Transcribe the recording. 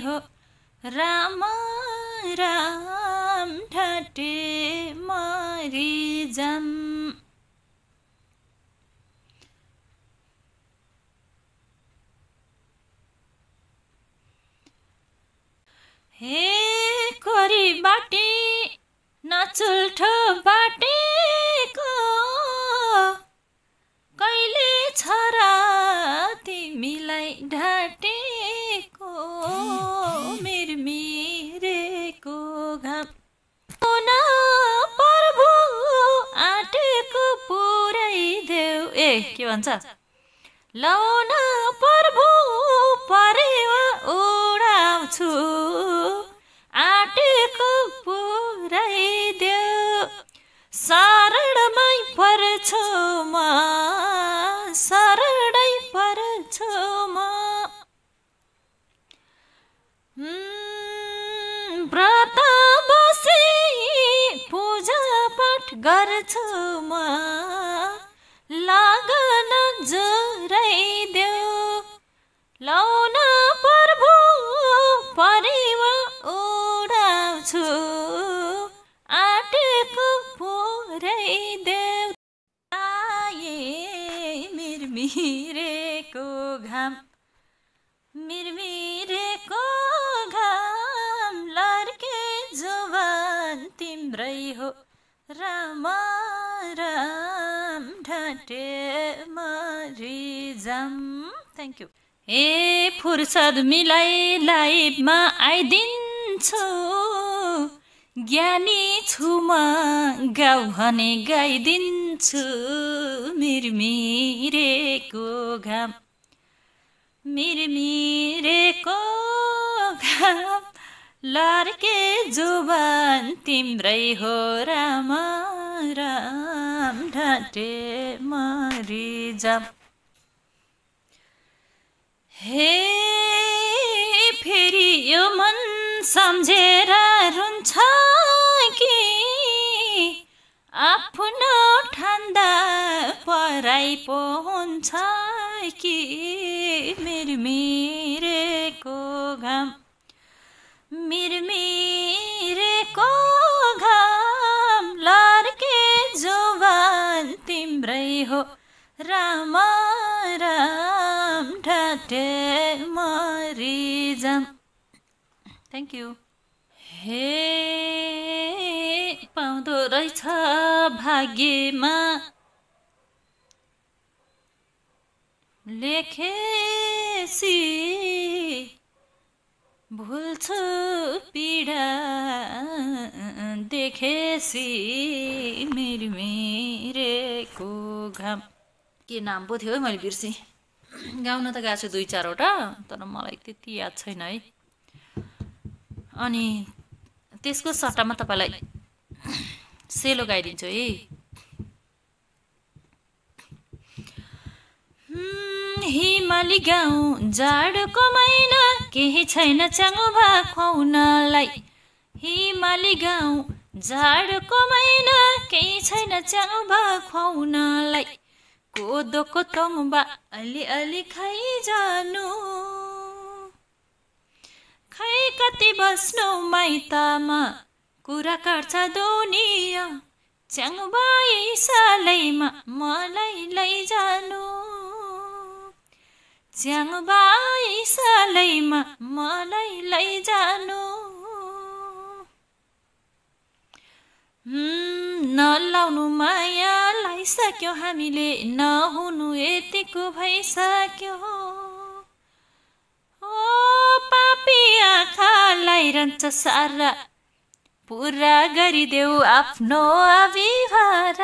हो राम राम ठटे मरिजम हे खोरी बाटी नचुल्ठो के भन्छ लौन प्रभु परेवा उडाउँछु आँटेको पुऱ्याइदेऊ शरणमै पर्छु म शरणै पर्छु म व्रत बसी पूजा पाठ गर्छु म जुराइदेऊ लाउन प्रभु परेव उडाउँछु आटेको पुराइदेऊ आए मिरमिरेको घाम मिरमिरेको घाम लड्के जुवान तिम्रै हो राम राम थ्याङ्क यू ए फुर्सद मिलाइ लाइफमा आइदिन्छु ज्ञानी छु म गाउ भने गाइदिन्छु मिरमिरेको घाम मिरमिरेको घाम लर्के जुबान तिम्रै हो राम राम ढाँटे मरिजाम हे फेरि यो मन सम्झेर रुन्छ कि आफ्नो ठान्दा पराइ पो हुन्छ कि मिरमिरेको घाम मिरमिरेको घाम लर्के जुवान तिम्रै हो रामा हे यू यू हे पाउँदो रहेछ भाग्यमा लेखेसी भुल्छु पीडा देखेसी मिरमिरेको घाम के नाम पो थियो है मैले बिर्सेँ गाउन त गएको छु दुई चारवटा तर मलाई त्यति याद छैन है अनि त्यसको सट्टामा तपाईँलाई सेलो गाइदिन्छु है हिमाली गाउँ जाडोको महिना केही छैन भा खुवाउनलाई हिमाली गाउँ जाडोको महिना केही छैन भा खुवाउनलाई कोदोको तङ्बा अलिअलि जानु खै कति बस्नु माइतामा कुरा गर्छ दुनिया च्याङबाई सालैमा मलाई लैजानु च्याङबाई सालैमा मलाई लैजानु नलाउनु माया लाइसक्यो हामीले नहुनु यतिको भइसक्यो ओ पापी आँखा लाइरहन्छ सारा पुरा गरिदेऊ आफ्नो अभिभार